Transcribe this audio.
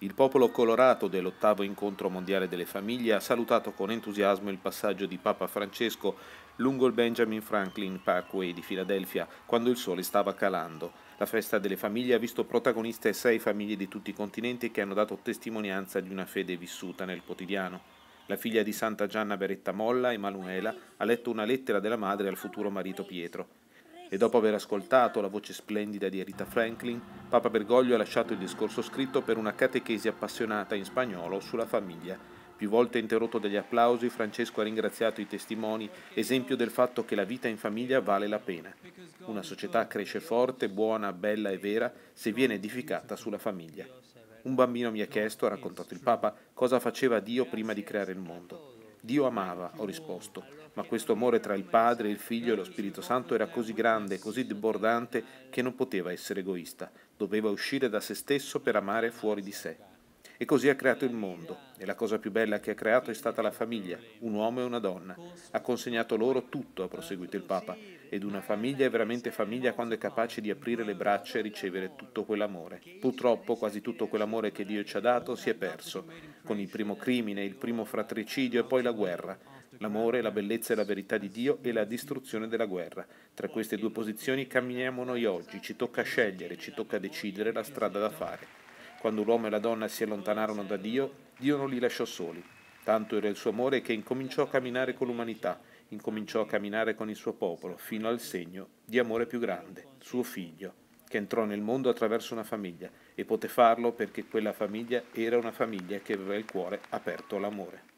Il popolo colorato dell'ottavo incontro mondiale delle famiglie ha salutato con entusiasmo il passaggio di Papa Francesco lungo il Benjamin Franklin Parkway di Filadelfia, quando il sole stava calando. La festa delle famiglie ha visto protagoniste sei famiglie di tutti i continenti che hanno dato testimonianza di una fede vissuta nel quotidiano. La figlia di Santa Gianna Beretta Molla, Emanuela, ha letto una lettera della madre al futuro marito Pietro. E dopo aver ascoltato la voce splendida di Rita Franklin, Papa Bergoglio ha lasciato il discorso scritto per una catechesi appassionata in spagnolo sulla famiglia. Più volte interrotto dagli applausi, Francesco ha ringraziato i testimoni, esempio del fatto che la vita in famiglia vale la pena. Una società cresce forte, buona, bella e vera se viene edificata sulla famiglia. Un bambino mi ha chiesto, ha raccontato il Papa, cosa faceva Dio prima di creare il mondo. Dio amava, ho risposto, ma questo amore tra il Padre, il Figlio e lo Spirito Santo era così grande, così debordante, che non poteva essere egoista, doveva uscire da se stesso per amare fuori di sé. E così ha creato il mondo. E la cosa più bella che ha creato è stata la famiglia, un uomo e una donna. Ha consegnato loro tutto, ha proseguito il Papa. Ed una famiglia è veramente famiglia quando è capace di aprire le braccia e ricevere tutto quell'amore. Purtroppo quasi tutto quell'amore che Dio ci ha dato si è perso, con il primo crimine, il primo fratricidio e poi la guerra. L'amore, la bellezza e la verità di Dio e la distruzione della guerra. Tra queste due posizioni camminiamo noi oggi, ci tocca scegliere, ci tocca decidere la strada da fare. Quando l'uomo e la donna si allontanarono da Dio, Dio non li lasciò soli. Tanto era il suo amore che incominciò a camminare con l'umanità, incominciò a camminare con il suo popolo, fino al segno di amore più grande, suo figlio, che entrò nel mondo attraverso una famiglia e poté farlo perché quella famiglia era una famiglia che aveva il cuore aperto all'amore.